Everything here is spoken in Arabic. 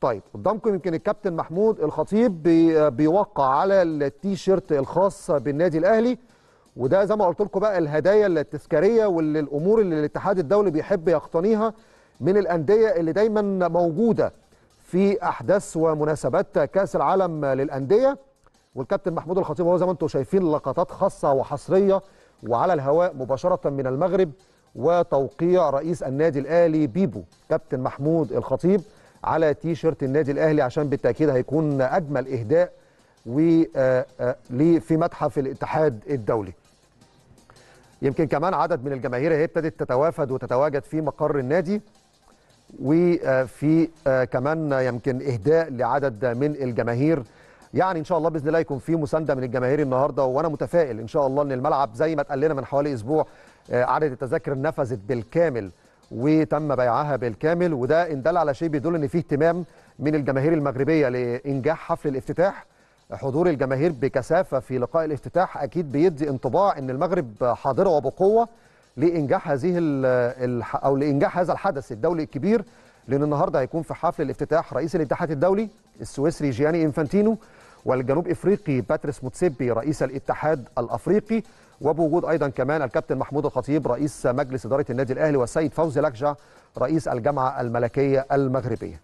طيب قدامكم يمكن الكابتن محمود الخطيب بي بيوقع على التيشيرت الخاص بالنادي الاهلي وده زي ما قلت لكم بقى الهدايا التذكاريه والامور اللي الاتحاد الدولي بيحب يقتنيها من الانديه اللي دايما موجوده في احداث ومناسبات كاس العالم للانديه والكابتن محمود الخطيب هو زي ما انتم شايفين لقطات خاصه وحصريه وعلى الهواء مباشره من المغرب وتوقيع رئيس النادي الاهلي بيبو كابتن محمود الخطيب على تي شيرت النادي الاهلي عشان بالتاكيد هيكون اجمل اهداء آه، آه، في متحف الاتحاد الدولي يمكن كمان عدد من الجماهير هي ابتدت تتوافد وتتواجد في مقر النادي وفي آه، كمان يمكن اهداء لعدد من الجماهير يعني ان شاء الله باذن الله يكون في مسانده من الجماهير النهارده وانا متفائل ان شاء الله ان الملعب زي ما اتقال لنا من حوالي اسبوع عدد التذاكر نفذت بالكامل وتم بيعها بالكامل وده ان دل على شيء بيدل ان فيه اهتمام من الجماهير المغربيه لانجاح حفل الافتتاح حضور الجماهير بكثافه في لقاء الافتتاح اكيد بيدي انطباع ان المغرب حاضره وبقوه لانجاح هذه او لانجاح هذا الحدث الدولي الكبير لان النهارده هيكون في حفل الافتتاح رئيس الاتحاد الدولي السويسري جياني انفانتينو والجنوب افريقي باتريس موتسيبي رئيس الاتحاد الافريقي وبوجود ايضا كمان الكابتن محمود الخطيب رئيس مجلس اداره النادي الاهلي والسيد فوزي لكجع رئيس الجامعه الملكيه المغربيه